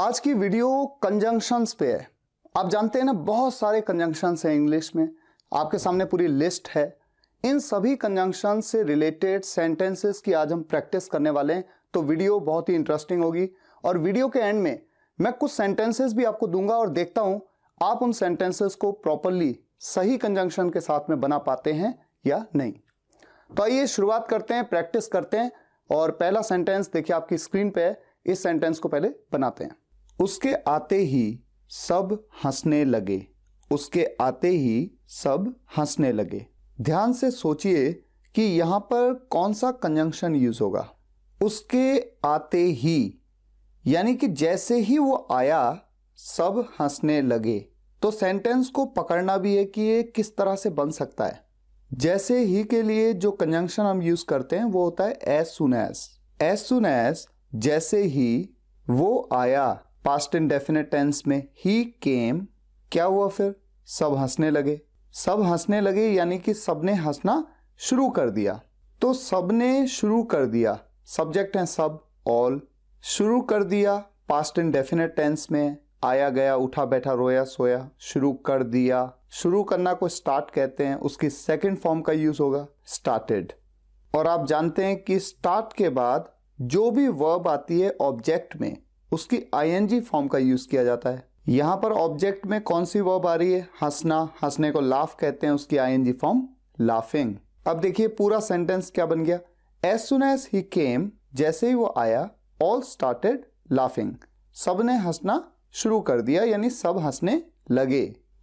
आज की video conjunctions पे है आप जानते हैं ना बहुत सारे कंजंक्शंस हैं इंग्लिश में आपके सामने पूरी लिस्ट है इन सभी कंजंक्शन से रिलेटेड सेंटेंसेस की आज हम प्रैक्टिस करने वाले हैं तो वीडियो बहुत ही इंटरेस्टिंग होगी और वीडियो के एंड में मैं कुछ सेंटेंसेस भी आपको दूंगा और देखता हूं आप उन सेंटेंसेस को प्रॉपरली सही कंजंक्शन के साथ में बना पाते हैं या नहीं तो आइए शुरुआत करते हैं प्रैक्टिस करते हैं और पहला सेंटेंस देखिए आपकी स्क्रीन पे है इस सेंटेंस को पहले बनाते हैं उसके आते ही सब हंसने लगे उसके आते ही सब हंसने लगे ध्यान से सोचिए कि यहां पर कौन सा कंजंक्शन यूज होगा उसके आते ही यानी कि जैसे ही वो आया सब हंसने लगे तो सेंटेंस को पकड़ना भी है कि ये किस तरह से बन सकता है जैसे ही के लिए जो कंजंक्शन हम यूज करते हैं वो होता है एस सुन एस सुनैस सुन जैसे ही वो आया पास्ट डेफिनेट टेंस में ही केम क्या हुआ फिर सब हंसने लगे सब हंसने लगे यानी कि सबने हंसना शुरू कर दिया तो सबने शुरू कर दिया सब्जेक्ट है सब ऑल शुरू कर दिया पास्ट डेफिनेट टेंस में आया गया उठा बैठा रोया सोया शुरू कर दिया शुरू करना को स्टार्ट कहते हैं उसकी सेकंड फॉर्म का यूज होगा स्टार्टेड और आप जानते हैं कि स्टार्ट के बाद जो भी वर्ब आती है ऑब्जेक्ट में उसकी आईएनजी फॉर्म का यूज किया जाता है यहां पर ऑब्जेक्ट में कौन सी वर्ब आ रही है हंसना हंसने को लाफ कहते हैं उसकी आईएनजी फॉर्म लाफिंग अब देखिए पूरा सेंटेंस क्या बन गया एज सुन एज ही केम जैसे ही वो आया ऑल स्टार्टेड लाफिंग सब ने हंसना शुरू कर दिया यानी सब हंसने लगे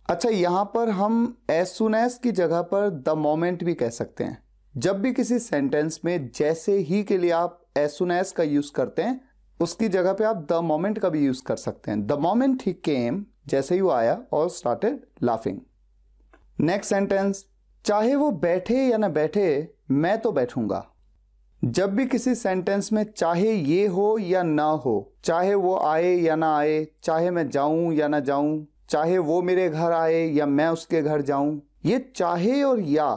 अच्छा यहां पर हम एज सुन एज की जगह पर द मोमेंट भी कह सकते हैं जब भी किसी सेंटेंस में जैसे ही के लिए आप एज सुन एज का यूज करते हैं उसकी जगह पे आप द मोमेंट का भी यूज कर सकते हैं द मोमेंट ही केम जैसे ही वो आया और स्टार्टेड लाफिंग नेक्स्ट सेंटेंस चाहे वो बैठे या ना बैठे मैं तो बैठूंगा जब भी किसी सेंटेंस में चाहे ये हो या ना हो चाहे वो आए या ना आए चाहे मैं जाऊं या ना जाऊं चाहे वो मेरे घर आए या मैं उसके घर जाऊं ये चाहे और या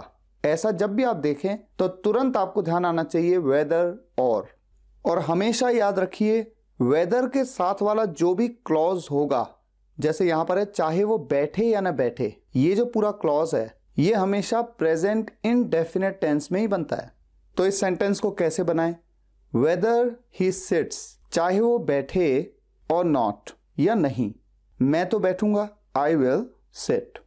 ऐसा जब भी आप देखें तो तुरंत आपको ध्यान आना चाहिए वेदर और और हमेशा याद रखिए वेदर के साथ वाला जो भी क्लॉज होगा जैसे यहां पर है चाहे वो बैठे या ना बैठे ये जो पूरा क्लॉज है ये हमेशा प्रेजेंट इन डेफिनेट टेंस में ही बनता है तो इस सेंटेंस को कैसे बनाएं वेदर ही सिट्स चाहे वो बैठे और नॉट या नहीं मैं तो बैठूंगा आई विल सिट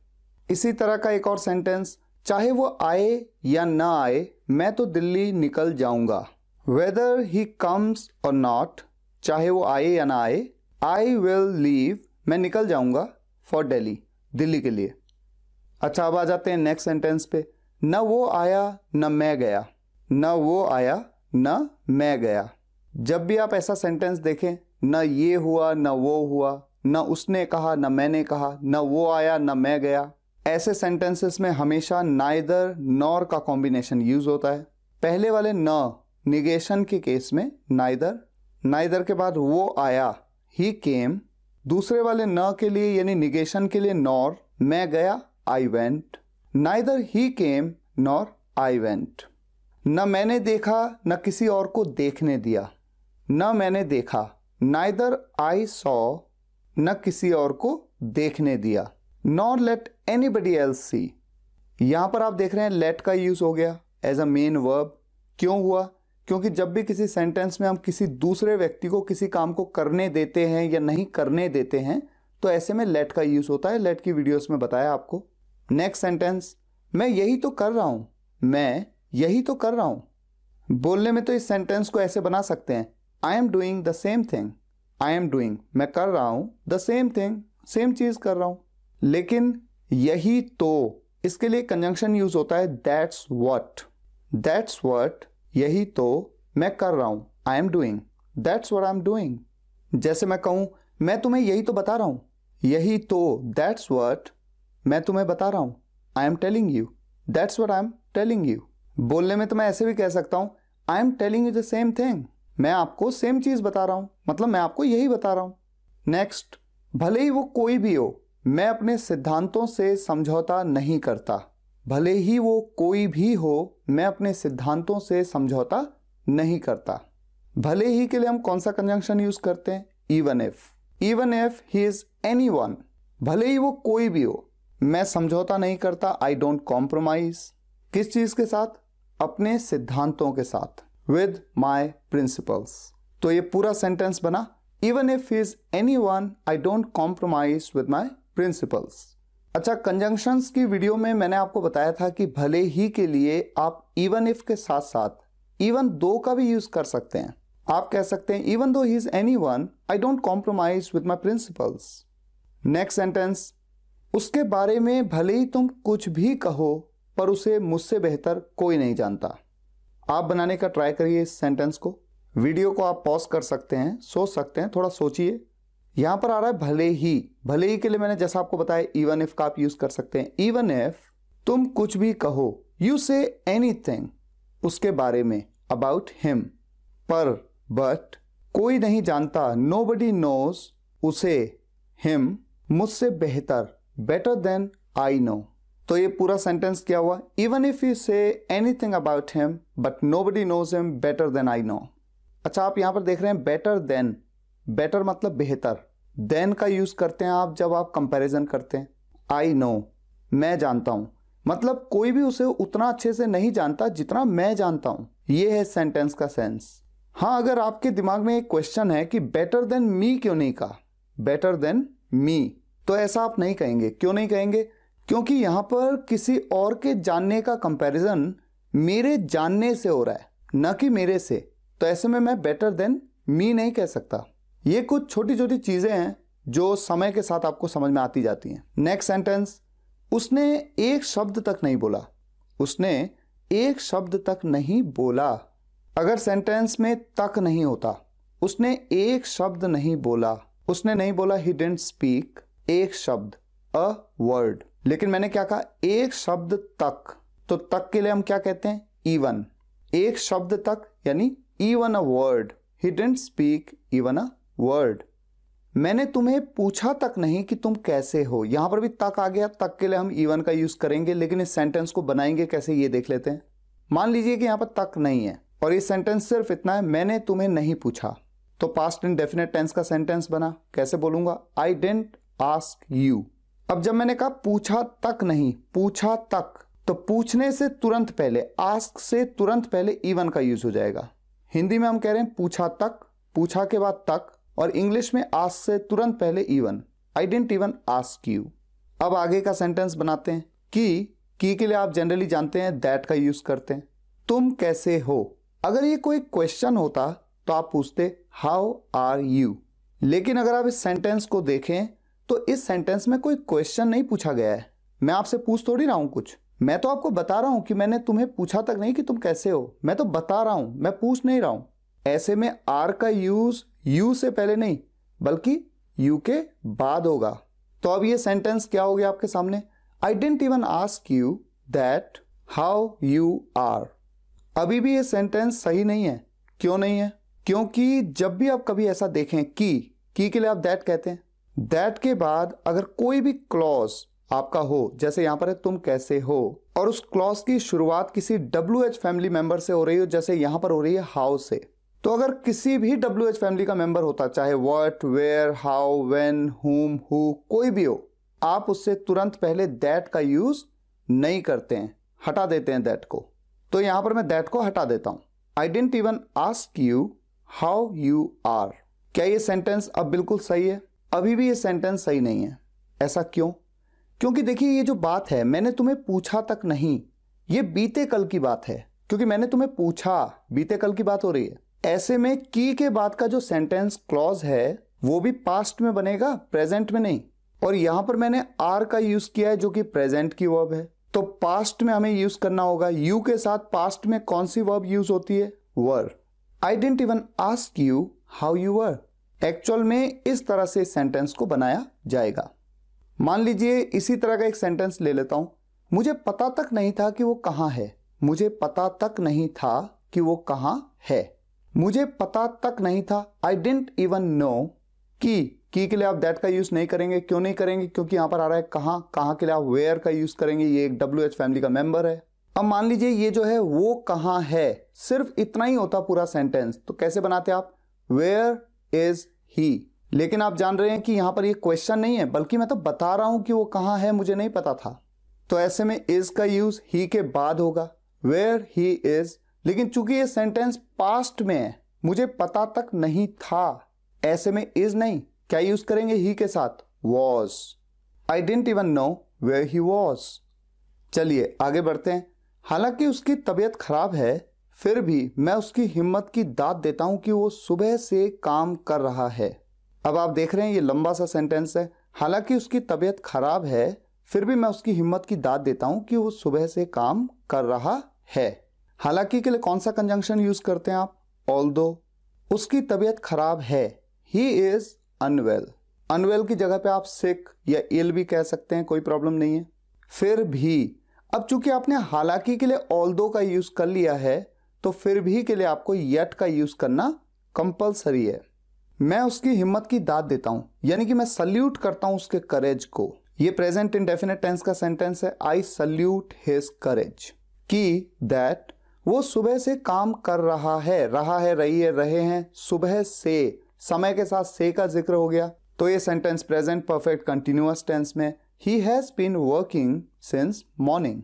इसी तरह का एक और सेंटेंस चाहे वो आए या ना आए मैं तो दिल्ली निकल जाऊंगा whether he comes or not चाहे वो आए या ना आए आई विल लीव मैं निकल जाऊंगा फॉर डेली दिल्ली के लिए अच्छा अब आ जाते हैं नेक्स्ट सेंटेंस पे न वो आया न मैं गया न वो आया न मैं गया जब भी आप ऐसा सेंटेंस देखें न ये हुआ न वो हुआ न उसने कहा न मैंने कहा न वो आया न मैं गया ऐसे सेंटेंसेस में हमेशा नाइदर नॉर का कॉम्बिनेशन यूज होता है पहले वाले न निगेशन के केस में नाइदर नाइदर के बाद वो आया ही केम दूसरे वाले न के लिए यानी निगेशन के लिए नॉर मैं गया I went neither he came nor I went न मैंने देखा न किसी और को देखने दिया न मैंने देखा नाइदर आई सॉ न किसी और को देखने दिया nor let anybody else see यहां पर आप देख रहे हैं लेट का यूज हो गया एज अ मेन वर्ब क्यों हुआ क्योंकि जब भी किसी सेंटेंस में हम किसी दूसरे व्यक्ति को किसी काम को करने देते हैं या नहीं करने देते हैं तो ऐसे में लेट का यूज़ होता है लेट की वीडियोस में बताया आपको नेक्स्ट सेंटेंस मैं यही तो कर रहा हूं मैं यही तो कर रहा हूं बोलने में तो इस सेंटेंस को ऐसे बना सकते हैं I am doing the same thing I am doing मैं कर रहा हूं द सेम थिंग सेम चीज़ कर रहा हूं लेकिन यही तो इसके लिए कंजंक्शन यूज होता है दैट्स वॉट दैट्स वॉट यही तो मैं कर रहा हूं I am doing that's what I am doing जैसे मैं कहूं मैं तुम्हें यही तो बता रहा हूं यही तो दैट्स वट मैं तुम्हें बता रहा हूं I am telling you that's what I am telling you बोलने में तो मैं ऐसे भी कह सकता हूं I am telling you the same thing मैं आपको सेम चीज़ बता रहा हूं मतलब मैं आपको यही बता रहा हूं नेक्स्ट भले ही वो कोई भी हो मैं अपने सिद्धांतों से समझौता नहीं करता भले ही वो कोई भी हो मैं अपने सिद्धांतों से समझौता नहीं करता भले ही के लिए हम कौन सा कंजंक्शन यूज करते हैं even if even if he is anyone भले ही वो कोई भी हो मैं समझौता नहीं करता आई डोंट कॉम्प्रोमाइज किस चीज के साथ अपने सिद्धांतों के साथ विद माई प्रिंसिपल्स तो ये पूरा सेंटेंस बना even if is anyone I don't compromise with my principles अच्छा कंजंक्शंस की वीडियो में मैंने आपको बताया था कि भले ही के लिए आप इवन इफ के साथ साथ इवन दो का भी यूज कर सकते हैं आप कह सकते हैं even though he is anyone I don't compromise with my principles next sentence उसके बारे में भले ही तुम कुछ भी कहो पर उसे मुझसे बेहतर कोई नहीं जानता आप बनाने का ट्राई करिए इस सेंटेंस को वीडियो को आप पॉज कर सकते हैं सोच सकते हैं थोड़ा सोचिए यहां पर आ रहा है भले ही भले ही के लिए मैंने जैसा आपको बताया इवन इफ का आप यूज कर सकते हैं इवन इफ तुम कुछ भी कहो यू से एनी उसके बारे में अबाउट हिम पर बट कोई नहीं जानता नो बडी नोज उसे हिम मुझसे बेहतर बेटर देन आई नो तो ये पूरा सेंटेंस क्या हुआ even if you say anything about him but nobody knows him better than I know अच्छा आप यहां पर देख रहे हैं बेटर देन बेटर मतलब बेहतर देन का यूज़ करते हैं आप जब आप कंपैरिजन करते हैं आई नो मैं जानता हूं मतलब कोई भी उसे उतना अच्छे से नहीं जानता जितना मैं जानता हूं यह है सेंटेंस का सेंस हाँ अगर आपके दिमाग में एक क्वेश्चन है कि बेटर देन मी क्यों नहीं कहा बेटर देन मी तो ऐसा आप नहीं कहेंगे क्यों नहीं कहेंगे क्योंकि यहां पर किसी और के जानने का कंपैरिजन मेरे जानने से हो रहा है न कि मेरे से तो ऐसे में मैं बेटर देन मी नहीं कह सकता ये कुछ छोटी छोटी चीज़ें हैं जो समय के साथ आपको समझ में आती जाती हैं नेक्स्ट सेंटेंस उसने एक शब्द तक नहीं बोला उसने एक शब्द तक नहीं बोला अगर सेंटेंस में तक नहीं होता उसने एक शब्द नहीं बोला उसने नहीं बोला ही डेंट स्पीक एक शब्द अ वर्ड लेकिन मैंने क्या कहा एक शब्द तक तो तक के लिए हम क्या कहते हैं इवन एक शब्द तक यानी even a word he didn't speak even a word मैंने तुम्हें पूछा तक नहीं कि तुम कैसे हो यहां पर भी तक आ गया तक के लिए हम इवन e का यूज़ करेंगे लेकिन इस सेंटेंस को बनाएंगे कैसे ये देख लेते हैं मान लीजिए कि यहां पर तक नहीं है और ये सेंटेंस सिर्फ इतना है मैंने तुम्हें नहीं पूछा तो पास्ट इन डेफिनेट टेंस का सेंटेंस बना कैसे बोलूंगा आई डेंट आस्क यू अब जब मैंने कहा पूछा तक नहीं पूछा तक तो पूछने से तुरंत पहले आस्क से तुरंत पहले इवन e का यूज हो जाएगा हिंदी में हम कह रहे हैं पूछा तक पूछा के बाद तक और इंग्लिश में आज से तुरंत पहले even I didn't even ask you अब आगे का सेंटेंस बनाते हैं कि की के लिए आप जनरली जानते हैं दैट का यूज करते हैं तुम कैसे हो अगर ये कोई क्वेश्चन होता तो आप पूछते हाउ आर यू लेकिन अगर आप इस सेंटेंस को देखें तो इस सेंटेंस में कोई क्वेश्चन नहीं पूछा गया है मैं आपसे पूछ थोड़ी रहा हूं कुछ मैं तो आपको बता रहा हूं कि मैंने तुम्हें पूछा तक नहीं कि तुम कैसे हो मैं तो बता रहा हूं मैं पूछ नहीं रहा हूं ऐसे में आर का यूज यू से पहले नहीं बल्कि यू के बाद होगा तो अब ये सेंटेंस क्या हो गया आपके सामने I didn't even ask you that how you are अभी भी ये सेंटेंस सही नहीं है क्यों नहीं है क्योंकि जब भी आप कभी ऐसा देखें कि की के लिए आप दैट कहते हैं दैट के बाद अगर कोई भी क्लॉज आपका हो जैसे यहां पर है तुम कैसे हो और उस क्लॉज की शुरुआत किसी डब्ल्यू एच फैमिली मेंबर से हो रही हो जैसे यहां पर हो रही है हाउ से तो अगर किसी भी डब्ल्यू एच फैमिली का मेंबर होता चाहे what where how when whom who कोई भी हो आप उससे तुरंत पहले दैट का यूज नहीं करते हैं हटा देते हैं दैट को तो यहां पर मैं दैट को हटा देता हूं I didn't even ask you how you are क्या ये सेंटेंस अब बिल्कुल सही है अभी भी ये सेंटेंस सही नहीं है ऐसा क्यों क्योंकि देखिए ये जो बात है मैंने तुम्हें पूछा तक नहीं ये बीते कल की बात है क्योंकि मैंने तुम्हें पूछा बीते कल की बात हो रही है ऐसे में की के बाद का जो सेंटेंस क्लॉज है वो भी पास्ट में बनेगा प्रेजेंट में नहीं और यहां पर मैंने आर का यूज किया है जो कि प्रेजेंट की वर्ब है तो पास्ट में हमें यूज करना होगा यू के साथ पास्ट में कौन सी वर्ब यूज होती है were I didn't even ask you how you were actual में इस तरह से सेंटेंस को बनाया जाएगा मान लीजिए इसी तरह का एक सेंटेंस ले लेता हूं मुझे पता तक नहीं था कि वो कहां है मुझे पता तक नहीं था कि वो कहां है मुझे पता तक नहीं था आई डेंट इवन नो कि की के लिए आप दैट का यूज नहीं करेंगे क्यों नहीं करेंगे क्योंकि यहां पर आ रहा है कहां कहां के लिए आप वेयर का यूज करेंगे ये एक डब्ल्यू एच फैमिली का मेंबर है अब मान लीजिए ये जो है वो कहां है सिर्फ इतना ही होता पूरा सेंटेंस तो कैसे बनाते आप वेयर इज ही लेकिन आप जान रहे हैं कि यहां पर ये क्वेश्चन नहीं है बल्कि मैं तो बता रहा हूं कि वो कहां है मुझे नहीं पता था तो ऐसे में इज का यूज ही के बाद होगा वेयर ही इज लेकिन चूंकि ये सेंटेंस पास्ट में है मुझे पता तक नहीं था ऐसे में इज नहीं क्या यूज करेंगे ही के साथ was I didn't even know where he was चलिए आगे बढ़ते हैं हालांकि उसकी तबीयत खराब है फिर भी मैं उसकी हिम्मत की दाद देता हूं कि वो सुबह से काम कर रहा है अब आप देख रहे हैं ये लंबा सा सेंटेंस है हालांकि उसकी तबीयत खराब है फिर भी मैं उसकी हिम्मत की दाद देता हूं कि वो सुबह से काम कर रहा है हालांकि के लिए कौन सा कंजंक्शन यूज करते हैं आप ऑल उसकी तबीयत खराब है ही इज अनवेल अनवेल की जगह पे आप सिक या इल भी कह सकते हैं कोई प्रॉब्लम नहीं है फिर भी अब चूंकि आपने हालांकि के लिए ऑल दो का यूज कर लिया है तो फिर भी के लिए आपको येट का यूज करना कंपलसरी है मैं उसकी हिम्मत की दाद देता हूं यानी कि मैं सल्यूट करता हूं उसके करेज को ये प्रेजेंट डेफिनेट टेंस का सेंटेंस है आई सल्यूट हिज करेज की दैट वो सुबह से काम कर रहा है रहा है रही है रहे हैं सुबह से समय के साथ से का जिक्र हो गया तो ये sentence present perfect continuous tense में he has been working since morning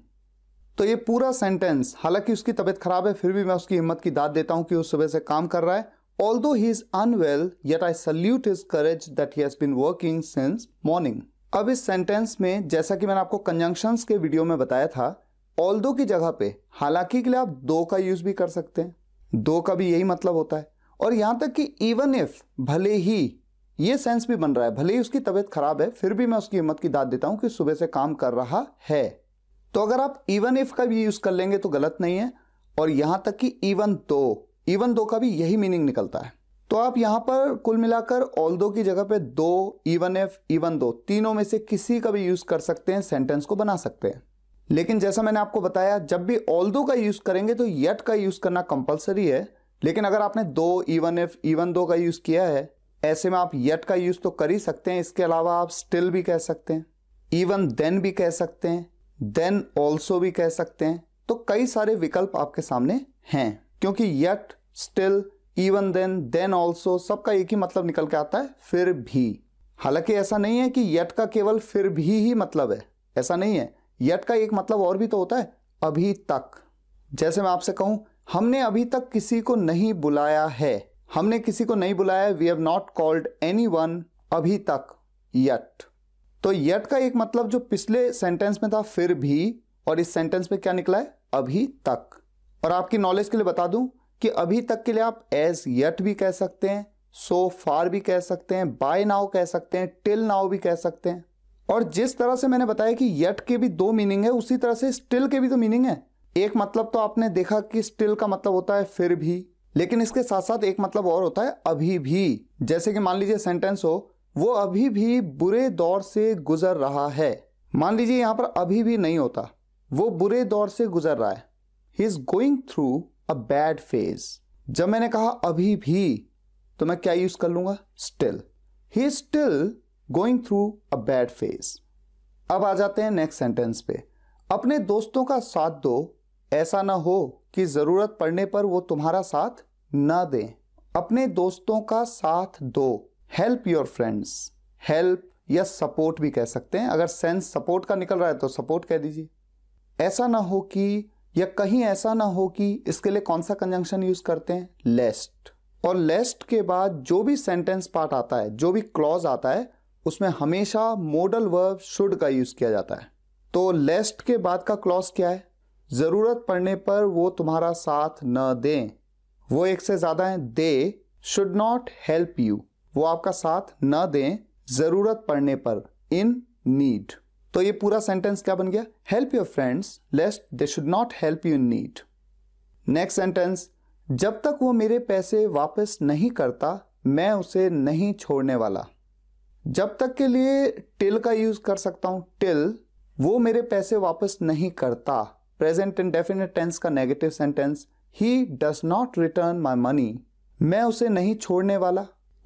तो ये पूरा सेंटेंस हालांकि उसकी तबीयत खराब है फिर भी मैं उसकी हिम्मत की दाद देता हूं कि वो सुबह से काम कर रहा है although he is unwell yet I salute his courage that he has been working since morning अब इस सेंटेंस में जैसा कि मैंने आपको कंजंक्शंस के वीडियो में बताया था ऑल दो की जगह पे हालांकि के लिए आप दो का यूज भी कर सकते हैं दो का भी यही मतलब होता है और यहां तक कि इवन इफ भले ही ये सेंस भी बन रहा है भले ही उसकी तबीयत खराब है फिर भी मैं उसकी हिम्मत की दाद देता हूं कि सुबह से काम कर रहा है तो अगर आप इवन इफ का भी यूज कर लेंगे तो गलत नहीं है और यहां तक कि इवन दो इवन दो का भी यही मीनिंग निकलता है तो आप यहां पर कुल मिलाकर ऑल दो की जगह पे दो इवन एफ इवन दो तीनों में से किसी का भी यूज कर सकते हैं सेंटेंस को बना सकते हैं लेकिन जैसा मैंने आपको बताया जब भी ऑल दो का यूज करेंगे तो यट का यूज करना कंपलसरी है लेकिन अगर आपने दो इवन इफ इवन दो का यूज किया है ऐसे में आप यट का यूज तो कर ही सकते हैं इसके अलावा आप स्टिल भी कह सकते हैं इवन देन भी कह सकते हैं देन ऑल्सो भी कह सकते हैं तो कई सारे विकल्प आपके सामने हैं क्योंकि yet still even then then also सबका एक ही मतलब निकल के आता है फिर भी हालांकि ऐसा नहीं है कि यट का केवल फिर भी ही मतलब है ऐसा नहीं है यट का एक मतलब और भी तो होता है अभी तक जैसे मैं आपसे कहूं हमने अभी तक किसी को नहीं बुलाया है हमने किसी को नहीं बुलाया we have not called anyone अभी तक यट तो यट का एक मतलब जो पिछले सेंटेंस में था फिर भी और इस सेंटेंस में क्या निकला है अभी तक और आपकी नॉलेज के लिए बता दूं कि अभी तक के लिए आप एज यट भी कह सकते हैं सो so फार भी कह सकते हैं बाय नाउ कह सकते हैं टिल नाउ भी कह सकते हैं और जिस तरह से मैंने बताया कि यट के भी दो मीनिंग है उसी तरह से स्टिल के भी तो मीनिंग है एक मतलब तो आपने देखा कि स्टिल का मतलब होता है फिर भी लेकिन इसके साथ साथ एक मतलब और होता है अभी भी जैसे कि मान लीजिए सेंटेंस हो वो अभी भी बुरे दौर से गुजर रहा है मान लीजिए यहां पर अभी भी नहीं होता वो बुरे दौर से गुजर रहा है he is going through a bad phase जब मैंने कहा अभी भी तो मैं क्या यूज कर लूंगा still he still going through a bad phase अब आ जाते हैं नेक्स्ट सेंटेंस पे अपने दोस्तों का साथ दो ऐसा ना हो कि ज़रूरत पड़ने पर वो तुम्हारा साथ ना दें अपने दोस्तों का साथ दो हेल्प योर फ्रेंड्स हेल्प या सपोर्ट भी कह सकते हैं अगर सेंस सपोर्ट का निकल रहा है तो सपोर्ट कह दीजिए ऐसा ना हो कि या कहीं ऐसा ना हो कि इसके लिए कौन सा कंजंक्शन यूज करते हैं लेस्ट और लेस्ट के बाद जो भी सेंटेंस पार्ट आता है जो भी क्लॉज आता है उसमें हमेशा मोडल वर्ब शुड का यूज़ किया जाता है तो लेस्ट के बाद का क्लॉज क्या है ज़रूरत पड़ने पर वो तुम्हारा साथ न दें वो एक से ज़्यादा है they should not help you वो आपका साथ न दें ज़रूरत पड़ने पर इन नीड तो ये पूरा सेंटेंस क्या बन गया help your friends lest they should not help you in need next sentence जब तक वो मेरे पैसे वापस नहीं करता मैं उसे नहीं छोड़ने वाला जब तक के लिए टिल का यूज कर सकता हूं टिल वो मेरे पैसे वापस नहीं करता प्रेजेंट एंड डेफिनेट टेंस का negative sentence he does not return my money मैं उसे नहीं छोड़ने वाला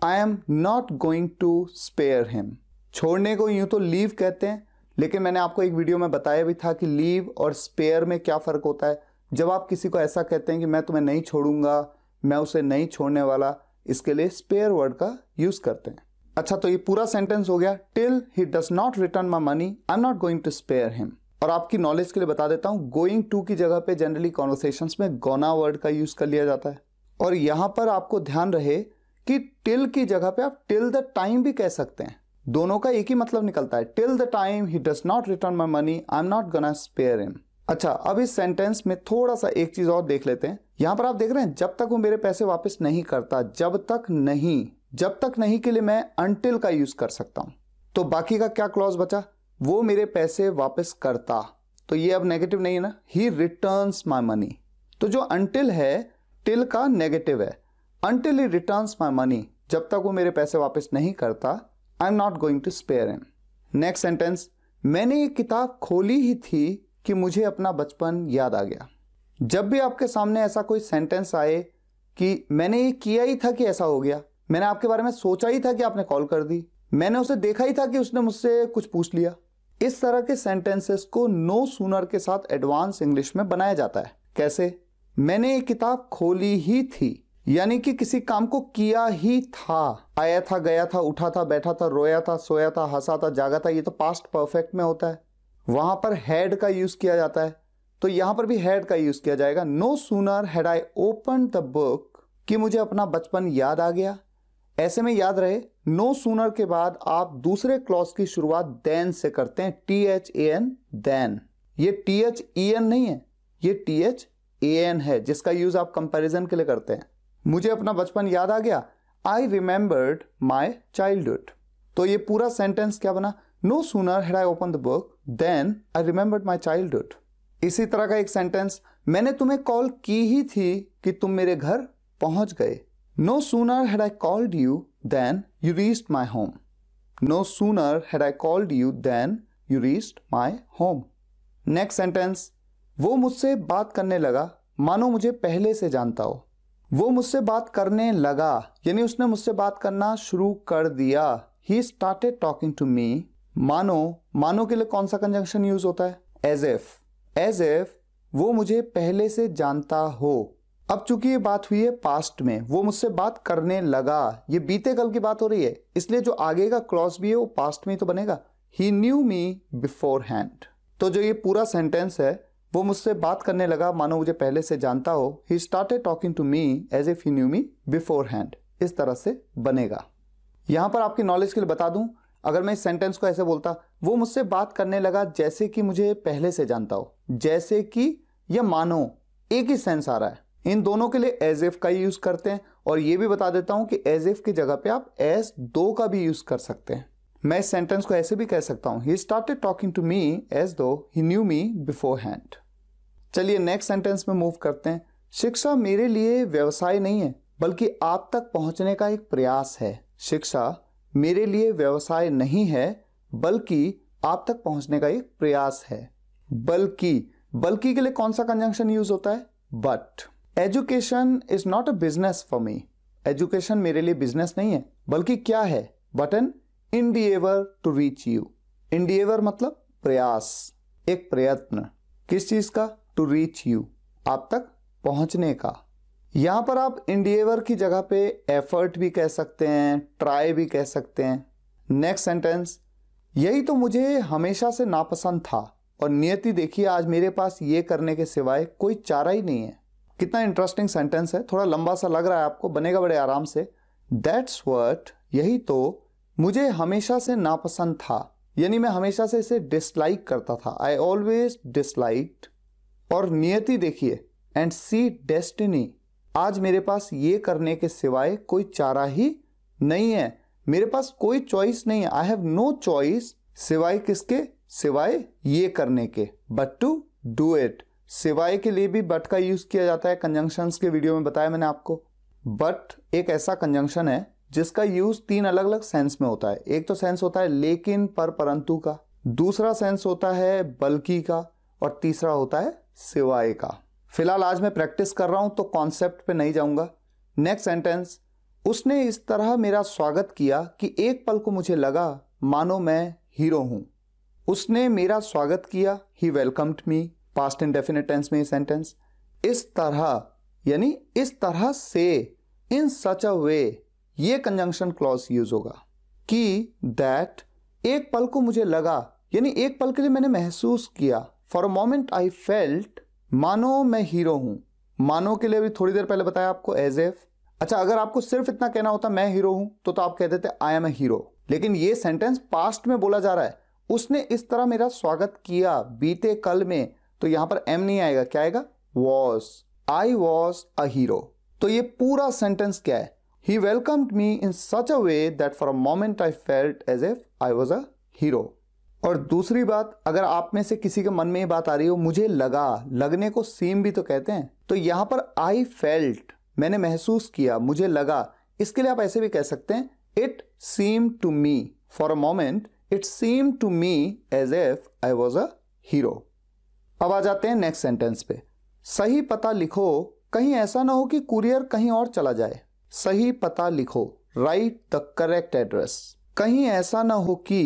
I am not going to spare him छोड़ने को यूं तो लीव कहते हैं लेकिन मैंने आपको एक वीडियो में बताया भी था कि लीव और स्पेयर में क्या फ़र्क होता है जब आप किसी को ऐसा कहते हैं कि मैं तुम्हें नहीं छोड़ूंगा मैं उसे नहीं छोड़ने वाला इसके लिए स्पेयर वर्ड का यूज़ करते हैं अच्छा तो ये पूरा सेंटेंस हो गया till he does not return my money I am not going to spare him और आपकी नॉलेज के लिए बता देता हूँ गोइंग टू की जगह पे जनरली कॉन्वर्सेशन में गोना वर्ड का यूज कर लिया जाता है और यहाँ पर आपको ध्यान रहे कि टिल की जगह पे आप टिल द टाइम भी कह सकते हैं दोनों का एक ही मतलब निकलता है till the time he does not return my money I am not gonna spare him अच्छा अब इस सेंटेंस में थोड़ा सा एक चीज और देख लेते हैं यहां पर आप देख रहे हैं जब तक वो मेरे पैसे वापस नहीं करता जब तक नहीं जब तक नहीं के लिए मैं अनटिल का यूज कर सकता हूं तो बाकी का क्या क्लॉज बचा वो मेरे पैसे वापस करता तो ये अब नेगेटिव नहीं है ना ही रिटर्न माई मनी तो जो अनटिल है टिल का नेगेटिव है until he return my money जब तक वो मेरे पैसे वापस नहीं करता I am not going to spare him next sentence मैंने ये किताब खोली ही थी कि मुझे अपना बचपन याद आ गया जब भी आपके सामने ऐसा कोई सेंटेंस आए कि मैंने ये किया ही था कि ऐसा हो गया मैंने आपके बारे में सोचा ही था कि आपने कॉल कर दी मैंने उसे देखा ही था कि उसने मुझसे कुछ पूछ लिया इस तरह के सेंटेंसेस को नो सूनर के साथ एडवांस इंग्लिश में बनाया जाता है कैसे मैंने ये किताब खोली ही थी यानी कि किसी काम को किया ही था आया था गया था उठा था बैठा था रोया था सोया था हंसा था जागा था ये तो पास्ट परफेक्ट में होता है वहां पर हैड का यूज किया जाता है तो यहां पर भी हैड का यूज किया जाएगा no sooner had I open the book कि मुझे अपना बचपन याद आ गया ऐसे में याद रहे नो सूनर के बाद आप दूसरे क्लॉज की शुरुआत देन से करते हैं T H A N then ये टी एच ई एन नहीं है ये टी एच ए एन है जिसका यूज आप कंपैरिजन के लिए करते हैं मुझे अपना बचपन याद आ गया आई रिमेंबर्ड माई चाइल्डहुड तो ये पूरा सेंटेंस क्या बना no sooner had I open the book then I remembered my childhood इसी तरह का एक सेंटेंस मैंने तुम्हें कॉल की ही थी कि तुम मेरे घर पहुंच गए No sooner had I called you than you reached my home. No sooner had I called you than you reached my home. Next sentence वो मुझसे बात करने लगा मानो मुझे पहले से जानता हो वो मुझसे बात करने लगा यानी उसने मुझसे बात करना शुरू कर दिया he started talking to me मानो मानो के लिए कौन सा कंजंक्शन यूज होता है एज एफ एज एफ वो मुझे पहले से जानता हो अब चूंकि ये बात हुई है पास्ट में वो मुझसे बात करने लगा ये बीते कल की बात हो रही है इसलिए जो आगे का क्लॉज भी है वो पास्ट में ही तो बनेगा he knew me beforehand तो जो ये पूरा सेंटेंस है वो मुझसे बात करने लगा मानो मुझे पहले से जानता हो he started talking to me as if he knew me beforehand इस तरह से बनेगा यहां पर आपकी नॉलेज के लिए बता दूं अगर मैं इस सेंटेंस को ऐसे बोलता वो मुझसे बात करने लगा जैसे कि मुझे पहले से जानता हो जैसे कि यह मानो एक ही सेंस आ रहा है इन दोनों के लिए एज एफ का ही यूज करते हैं और ये भी बता देता हूं कि एज एफ की जगह पे आप एज दो का भी यूज कर सकते हैं मैं इस सेंटेंस को ऐसे भी कह सकता हूं he started talking to me as though he knew me beforehand चलिए नेक्स्ट सेंटेंस में मूव करते हैं शिक्षा मेरे लिए व्यवसाय नहीं है बल्कि आप तक पहुंचने का एक प्रयास है शिक्षा मेरे लिए व्यवसाय नहीं है बल्कि आप तक पहुंचने का एक प्रयास है बल्कि बल्कि के लिए कौन सा कंजंक्शन यूज होता है but education is not a business for me education मेरे लिए बिजनेस नहीं है बल्कि क्या है but an endeavour to reach you endeavour मतलब प्रयास एक प्रयत्न किस चीज का टू रीच यू आप तक पहुंचने का यहां पर आप इंडियवर की जगह पे एफर्ट भी कह सकते हैं ट्राई भी कह सकते हैं नेक्स्ट सेंटेंस यही तो मुझे हमेशा से नापसंद था और नियति देखिए आज मेरे पास ये करने के सिवाय कोई चारा ही नहीं है कितना इंटरेस्टिंग सेंटेंस है थोड़ा लंबा सा लग रहा है आपको बनेगा बड़े आराम से दैट्स वर्ट यही तो मुझे हमेशा से नापसंद था यानी मैं हमेशा से इसे डिसलाइक करता था आई ऑलवेज डिसलाइक और नियति देखिए एंड सी डेस्टिनी आज मेरे पास ये करने के सिवाय कोई चारा ही नहीं है मेरे पास कोई चॉइस नहीं है आई हैव नो चॉइस सिवाय किसके सिवाय ये करने के बट टू डू इट सिवाय के लिए भी बट का यूज किया जाता है कंजंक्शंस के वीडियो में बताया मैंने आपको बट एक ऐसा कंजंक्शन है जिसका यूज तीन अलग अलग सेंस में होता है एक तो सेंस होता है लेकिन पर परंतु का दूसरा सेंस होता है बल्कि का और तीसरा होता है सिवाय का फिलहाल आज मैं प्रैक्टिस कर रहा हूं तो कॉन्सेप्ट पे नहीं जाऊंगा नेक्स्ट सेंटेंस उसने इस तरह मेरा स्वागत किया कि एक पल को मुझे लगा मानो मैं हीरो हूं उसने मेरा स्वागत किया he welcomed me past indefinite tense में सेंटेंस इस तरह यानी इस तरह से इन सच अ वे ये कंजंक्शन क्लॉज यूज होगा कि दैट एक पल को मुझे लगा यानी एक पल के लिए मैंने महसूस किया for a moment I felt मानो मैं हीरो हूं मानो के लिए भी थोड़ी देर पहले बताया आपको एज एफ अच्छा अगर आपको सिर्फ इतना कहना होता मैं हीरो हूं तो, तो आप कह देते आई एम ए हीरो लेकिन ये सेंटेंस पास्ट में बोला जा रहा है उसने इस तरह मेरा स्वागत किया बीते कल में तो यहां पर एम नहीं आएगा क्या आएगा was I was a hero तो ये पूरा सेंटेंस क्या है he welcomed me in such a way that for a moment I felt as if I was a hero और दूसरी बात अगर आप में से किसी के मन में ये बात आ रही हो मुझे लगा लगने को सेम भी तो कहते हैं तो यहां पर आई फेल्ट मैंने महसूस किया मुझे लगा इसके लिए आप ऐसे भी कह सकते हैं it seem to me for a moment it seem to me as if I was a hero अब आ जाते हैं नेक्स्ट सेंटेंस पे सही पता लिखो कहीं ऐसा ना हो कि कुरियर कहीं और चला जाए सही पता लिखो राइट द करेक्ट एड्रेस कहीं ऐसा ना हो कि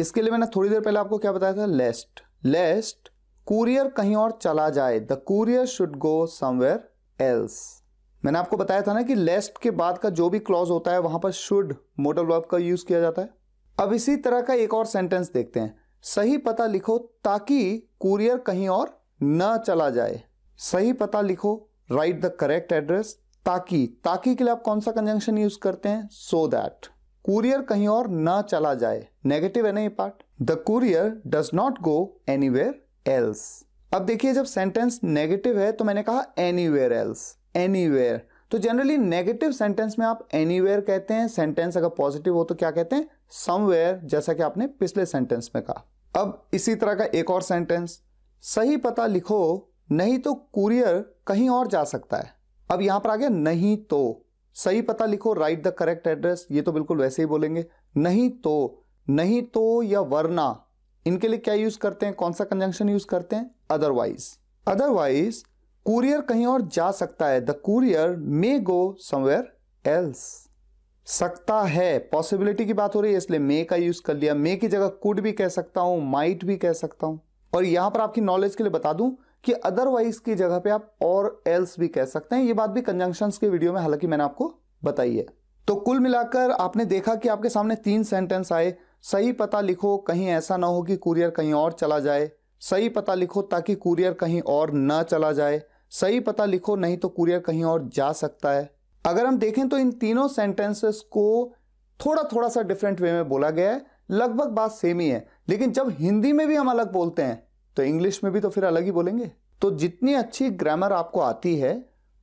इसके लिए मैंने थोड़ी देर पहले आपको क्या बताया था लेस्ट लेस्ट कुरियर कहीं और चला जाए the courier should go somewhere else मैंने आपको बताया था ना कि लेस्ट के बाद का जो भी क्लॉज होता है वहां पर शुड मोडल वर्ब का यूज किया जाता है अब इसी तरह का एक और सेंटेंस देखते हैं सही पता लिखो ताकि कुरियर कहीं और न चला जाए सही पता लिखो राइट द करेक्ट एड्रेस ताकि ताकि के लिए आप कौन सा कंजंक्शन यूज करते हैं सो दैट कुरियर कहीं और ना चला जाए नेगेटिव है ना ये part the courier does not go anywhere else अब देखिए जब सेंटेंस नेगेटिव है तो मैंने कहा एनीवेयर एल्स एनीवेयर तो जनरली नेगेटिव सेंटेंस में आप एनीवेयर कहते हैं सेंटेंस अगर पॉजिटिव हो तो क्या कहते हैं समवेयर जैसा कि आपने पिछले सेंटेंस में कहा अब इसी तरह का एक और सेंटेंस सही पता लिखो नहीं तो कुरियर कहीं और जा सकता है अब यहां पर आ गया नहीं तो सही पता लिखो राइट द करेक्ट एड्रेस ये तो बिल्कुल वैसे ही बोलेंगे नहीं तो नहीं तो या वरना इनके लिए क्या यूज करते हैं कौन सा कंजंक्शन यूज करते हैं अदरवाइज अदरवाइज कुरियर कहीं और जा सकता है the courier may go somewhere else सकता है पॉसिबिलिटी की बात हो रही है इसलिए मे का यूज कर लिया मे की जगह कुड भी कह सकता हूं माइट भी कह सकता हूं और यहां पर आपकी नॉलेज के लिए बता दूं कि अदरवाइज की जगह पे आप और एल्स भी कह सकते हैं ये बात भी कंजंक्शंस के वीडियो में हालांकि मैंने आपको बताई है तो कुल मिलाकर आपने देखा कि आपके सामने तीन सेंटेंस आए सही पता लिखो कहीं ऐसा ना हो कि कुरियर कहीं और चला जाए सही पता लिखो ताकि कुरियर कहीं और ना चला जाए सही पता लिखो नहीं तो कुरियर कहीं और जा सकता है अगर हम देखें तो इन तीनों सेंटेंसेस को थोड़ा थोड़ा सा डिफरेंट वे में बोला गया है लगभग बात सेम ही है लेकिन जब हिंदी में भी हम अलग बोलते हैं तो इंग्लिश में भी तो फिर अलग ही बोलेंगे तो जितनी अच्छी ग्रामर आपको आती है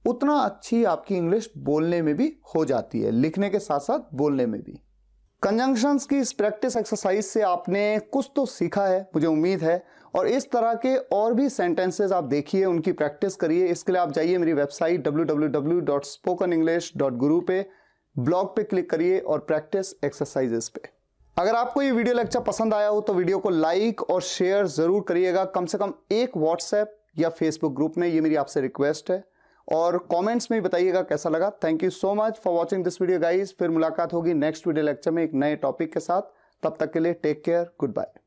उतना अच्छी आपकी इंग्लिश बोलने में भी हो जाती है लिखने के साथ साथ बोलने में भी कंजंक्शंस की इस प्रैक्टिस एक्सरसाइज से आपने कुछ तो सीखा है मुझे उम्मीद है और इस तरह के और भी सेंटेंसेज आप देखिए उनकी प्रैक्टिस करिए इसके लिए आप जाइए मेरी वेबसाइट www.spokenenglish.guru पे ब्लॉग पे क्लिक करिए और प्रैक्टिस एक्सरसाइजेस पे अगर आपको ये वीडियो लेक्चर पसंद आया हो तो वीडियो को लाइक और शेयर जरूर करिएगा कम से कम एक व्हाट्सएप या फेसबुक ग्रुप में ये मेरी आपसे रिक्वेस्ट है और कमेंट्स में बताइएगा कैसा लगा thank you so much for watching this video guys फिर मुलाकात होगी नेक्स्ट वीडियो लेक्चर में एक नए टॉपिक के साथ तब तक के लिए टेक केयर गुड बाय